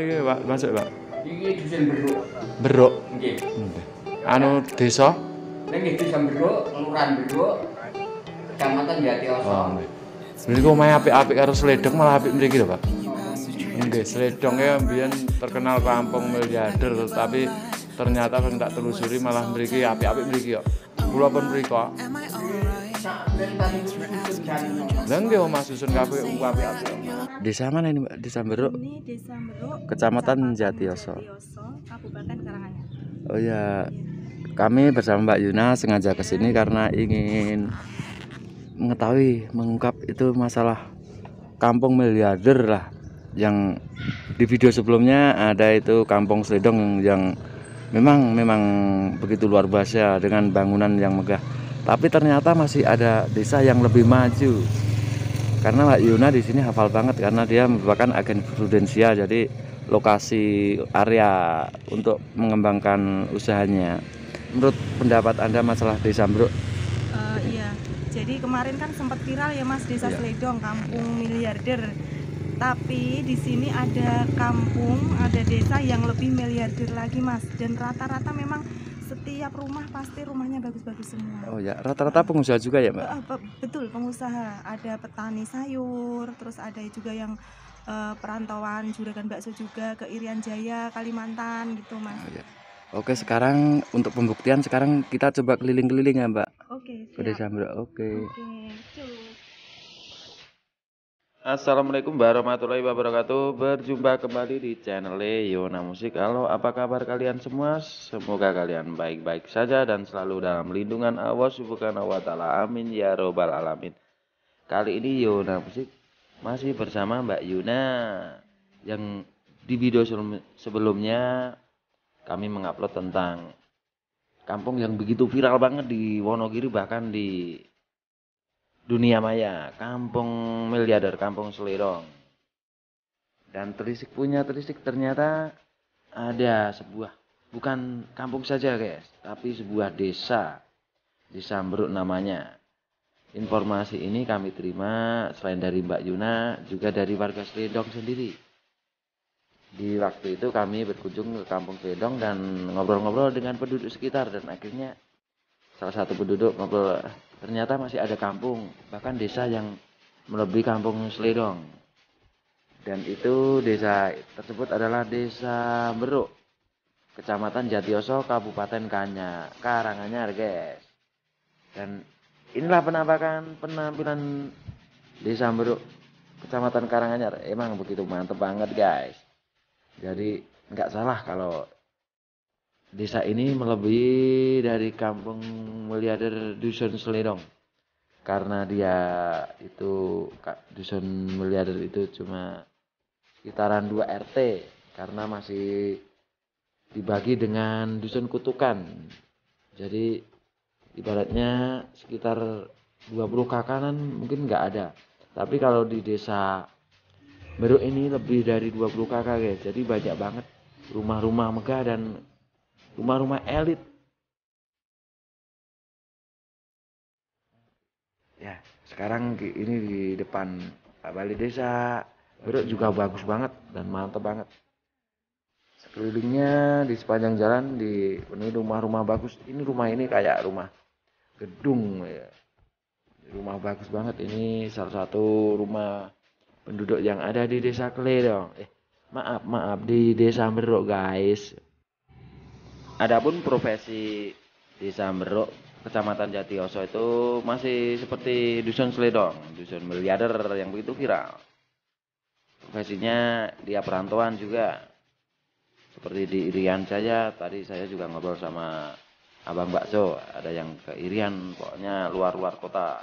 ini Pak, masuk, Pak. Iki dusun Beruk. Beruk. Nggih. Anu desa? Ini desa Beruk, kelurahan Beruk, kecamatan Jati Oso. Oh, nggih. api api apik-apik karo seledong malah apik mereka gitu Pak. Nggih, ya mbiyen terkenal kampung miliarder, tapi ternyata kan tak telusuri malah mereka apik-apik mereka. Pulau pun mereka. Lenggih Oma susun kafe KPU. Desa mana ini Mbak? Desa Beruk. Ini Desa Beruk, Kecamatan Jatiyoso. Kabupaten Karanganyar. Oh ya. Kami bersama Mbak Yuna sengaja ke sini karena ingin mengetahui, mengungkap itu masalah kampung miliarder lah yang di video sebelumnya ada itu kampung Sledong yang memang memang begitu luar biasa dengan bangunan yang megah tapi ternyata masih ada desa yang lebih maju. Karena Mbak Yuna di sini hafal banget karena dia merupakan agen prudensial jadi lokasi area untuk mengembangkan usahanya. Menurut pendapat Anda masalah desa Bro? Eh, iya. Jadi kemarin kan sempat viral ya Mas Desa iya. Sledong, kampung miliarder tapi di sini ada kampung, ada desa yang lebih miliarder lagi mas, dan rata-rata memang setiap rumah pasti rumahnya bagus-bagus semua. Oh ya, rata-rata pengusaha juga ya, Mbak? Eh, eh, betul, pengusaha. Ada petani sayur, terus ada juga yang uh, perantauan juragan bakso juga ke Irian Jaya, Kalimantan gitu, Mas. Oh, ya. Oke, sekarang untuk pembuktian sekarang kita coba keliling-keliling ya, Mbak. Oke, siap. Ke desa Mbak. Oke. Oke. Assalamualaikum warahmatullahi wabarakatuh Berjumpa kembali di channel Leona Musik Halo apa kabar kalian semua Semoga kalian baik-baik saja Dan selalu dalam lindungan Allah Subhanahu wa ta'ala Amin ya robbal alamin Kali ini Yona Musik Masih bersama Mbak Yuna Yang di video sebelumnya Kami mengupload tentang Kampung yang begitu viral banget di Wonogiri Bahkan di dunia maya, kampung miliarder, kampung selirong, Dan terisik punya terisik ternyata ada sebuah bukan kampung saja guys, tapi sebuah desa. Desa Beruk namanya. Informasi ini kami terima selain dari Mbak Yuna juga dari warga Sledong sendiri. Di waktu itu kami berkunjung ke kampung Sledong dan ngobrol-ngobrol dengan penduduk sekitar dan akhirnya salah satu penduduk ngobrol ternyata masih ada kampung bahkan desa yang melebihi kampung Selirong dan itu desa tersebut adalah desa Beruk kecamatan Jatioso Kabupaten Kanya Karanganyar guys dan inilah penampakan penampilan desa Beruk kecamatan Karanganyar emang begitu mantep banget guys jadi nggak salah kalau Desa ini melebihi dari kampung miliarder Dusun Selirong karena dia itu Dusun miliarder itu cuma sekitaran 2 RT karena masih dibagi dengan dusun kutukan jadi ibaratnya sekitar 20 kakanan mungkin nggak ada tapi kalau di desa baru ini lebih dari 20 kakak guys jadi banyak banget rumah-rumah megah dan rumah-rumah elit. Ya, sekarang ini di depan Balai Desa, Beruk juga bagus banget dan mantap banget. Sekelilingnya di sepanjang jalan di ini rumah-rumah bagus. Ini rumah ini kayak rumah gedung ya. Rumah bagus banget ini salah satu rumah penduduk yang ada di Desa Kledong Eh, maaf, maaf di Desa Beruk guys. Adapun profesi di Meruk, Kecamatan Jatioso itu masih seperti dusun Sledong, dusun miliarder yang begitu viral. Profesinya dia perantauan juga. Seperti di Irian saja, tadi saya juga ngobrol sama Abang Bakso, ada yang ke Irian, pokoknya luar-luar kota.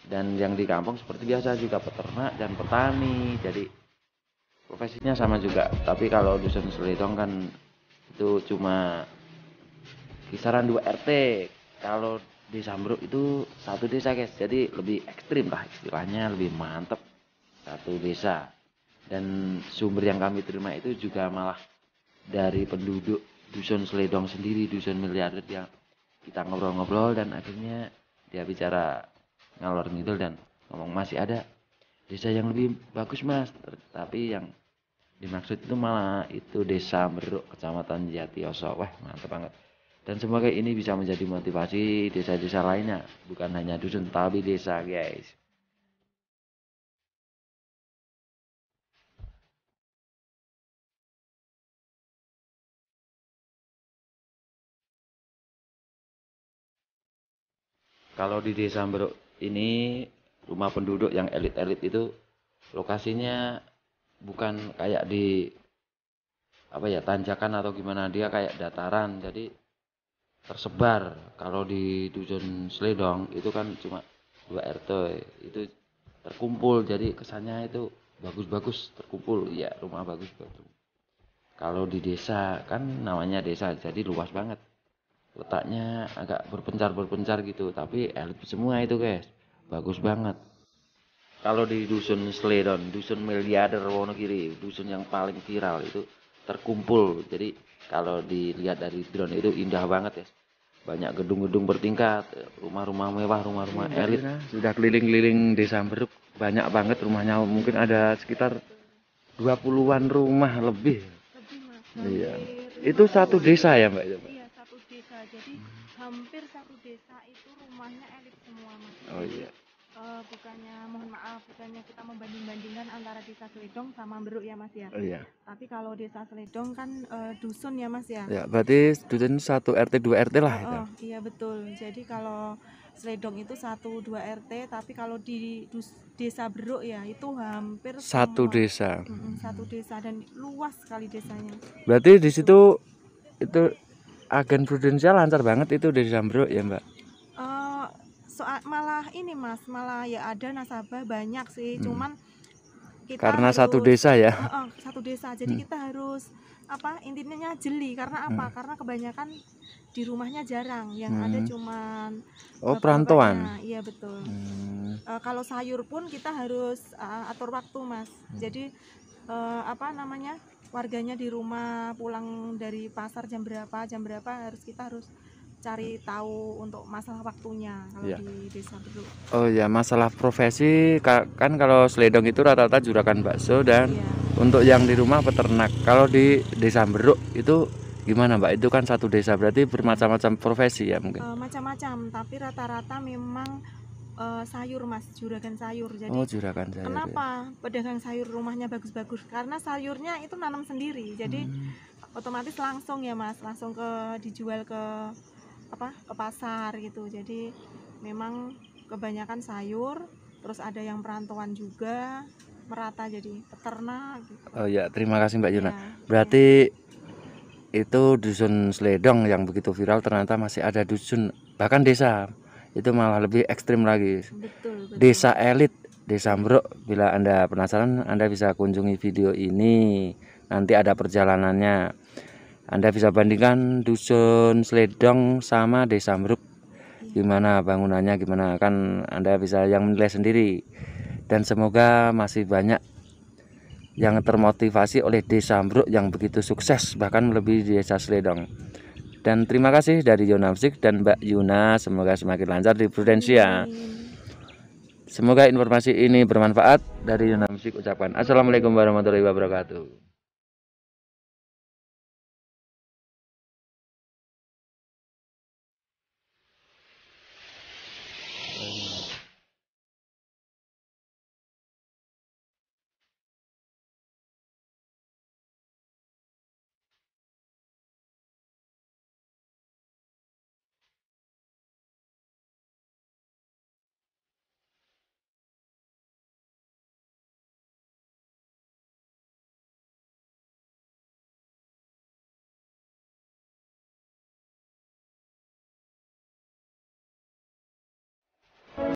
Dan yang di kampung seperti biasa juga peternak dan petani, jadi profesinya sama juga. Tapi kalau dusun Sledong kan itu cuma kisaran 2 RT kalau di Sambruk itu satu desa guys jadi lebih ekstrim lah istilahnya lebih mantep satu desa dan sumber yang kami terima itu juga malah dari penduduk dusun Seledong sendiri dusun miliarder yang kita ngobrol-ngobrol dan akhirnya dia bicara ngalor ngidul dan ngomong masih ada desa yang lebih bagus mas tapi yang dimaksud itu malah itu desa Meruk kecamatan Jatioso wah mantap banget dan semoga ini bisa menjadi motivasi desa-desa lainnya bukan hanya dusun tapi desa guys kalau di desa meruk ini rumah penduduk yang elit-elit itu lokasinya bukan kayak di apa ya tanjakan atau gimana dia kayak dataran jadi tersebar kalau di dusun Sledong itu kan cuma dua RT itu terkumpul jadi kesannya itu bagus-bagus terkumpul ya rumah bagus bagus kalau di desa kan namanya desa jadi luas banget letaknya agak berpencar berpencar gitu tapi elit semua itu guys bagus banget kalau di dusun Sledon, dusun miliarder Wonogiri, dusun yang paling viral itu terkumpul. Jadi kalau dilihat dari drone itu indah banget ya. Banyak gedung-gedung bertingkat, rumah-rumah mewah, rumah-rumah iya, elit. sudah keliling-keliling desa Meruk, banyak banget rumahnya. Mungkin ada sekitar 20-an rumah lebih. lebih iya. Itu satu desa ya, Mbak? Iya, satu desa. Jadi hampir satu desa itu rumahnya elit semua, Mas. Oh iya bukannya mohon maaf bukannya kita membanding-bandingkan antara desa Seledong sama Beruk ya Mas ya. Oh, iya. Tapi kalau desa Seledong kan e, dusun ya Mas ya. Ya, berarti dusun satu RT dua RT lah oh, itu. Oh, iya betul. Jadi kalau Seledong itu satu dua RT, tapi kalau di dus, desa Beruk ya itu hampir satu semua. desa. Mm satu desa dan luas sekali desanya. Berarti di situ itu agen prudensial lancar banget itu dari beruk ya, Mbak soal malah ini mas malah ya ada nasabah banyak sih hmm. cuman kita karena harus, satu desa ya uh, satu desa jadi hmm. kita harus apa intinya jeli karena apa hmm. karena kebanyakan di rumahnya jarang yang hmm. ada cuman oh perantauan iya betul hmm. uh, kalau sayur pun kita harus uh, atur waktu mas hmm. jadi uh, apa namanya warganya di rumah pulang dari pasar jam berapa jam berapa harus kita harus cari tahu untuk masalah waktunya kalau ya. di desa Beduk. Oh ya, masalah profesi kan kalau seledong itu rata-rata juragan bakso dan ya. untuk yang di rumah peternak. Kalau di desa Beduk itu gimana Mbak? Itu kan satu desa berarti bermacam-macam profesi ya mungkin. Eh, macam-macam, e, tapi rata-rata memang e, sayur Mas, juragan sayur. Jadi Oh, juragan sayur. Kenapa ya. pedagang sayur rumahnya bagus-bagus? Karena sayurnya itu nanam sendiri. Jadi hmm. otomatis langsung ya Mas, langsung ke dijual ke apa ke pasar gitu jadi memang kebanyakan sayur terus ada yang perantauan juga merata jadi peternak gitu. oh ya terima kasih mbak Yuna ya, berarti ya. itu dusun Sledong yang begitu viral ternyata masih ada dusun bahkan desa itu malah lebih ekstrim lagi betul, betul. desa elit desa Bro bila anda penasaran anda bisa kunjungi video ini nanti ada perjalanannya anda bisa bandingkan dusun Sledong sama desa Meruk gimana bangunannya gimana kan Anda bisa yang menilai sendiri dan semoga masih banyak yang termotivasi oleh desa Meruk yang begitu sukses bahkan lebih desa Sledong dan terima kasih dari Yonamsik dan Mbak Yuna semoga semakin lancar di Prudensia Semoga informasi ini bermanfaat dari Yonamsik Ucapan ucapkan Assalamualaikum warahmatullahi wabarakatuh